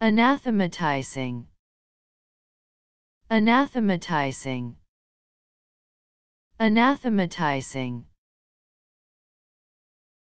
Anathematizing. Anathematizing. Anathematizing.